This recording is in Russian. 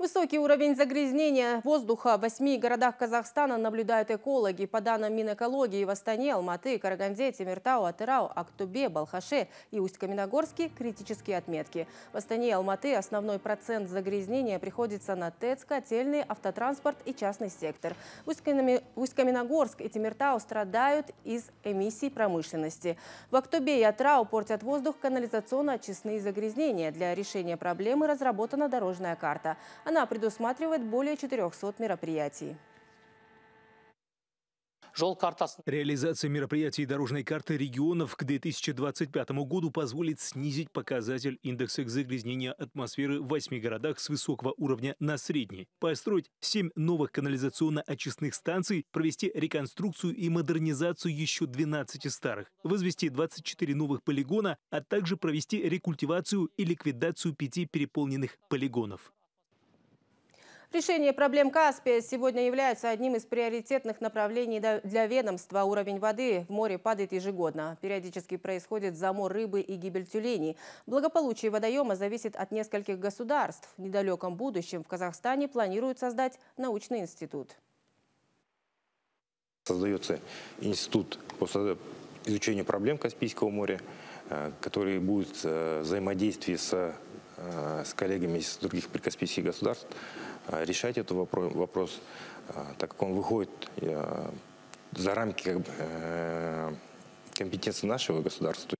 Высокий уровень загрязнения воздуха в восьми городах Казахстана наблюдают экологи. По данным Минэкологии, в Астане, Алматы, Караганде, Темиртау, Атырау, Актубе, Балхаше и Усть-Каменогорске критические отметки. В Астане и Алматы основной процент загрязнения приходится на ТЭЦ, котельный, автотранспорт и частный сектор. В Усть-Каменогорск и Тимиртау страдают из эмиссий промышленности. В Актубе и Атырау портят воздух канализационно-очистные загрязнения. Для решения проблемы разработана дорожная карта. Она предусматривает более 400 мероприятий. Реализация мероприятий дорожной карты регионов к 2025 году позволит снизить показатель индекса загрязнения атмосферы в восьми городах с высокого уровня на средний, построить семь новых канализационно-очистных станций, провести реконструкцию и модернизацию еще 12 старых, возвести 24 новых полигона, а также провести рекультивацию и ликвидацию пяти переполненных полигонов. Решение проблем Каспия сегодня является одним из приоритетных направлений для ведомства. Уровень воды в море падает ежегодно. Периодически происходит замор рыбы и гибель тюленей. Благополучие водоема зависит от нескольких государств. В недалеком будущем в Казахстане планируют создать научный институт. Создается институт по изучению проблем Каспийского моря, э, который будет э, взаимодействие с э, с коллегами из других прикаспийских государств а, решать этот вопрос, вопрос а, так как он выходит э, за рамки как бы, э, компетенции нашего государства.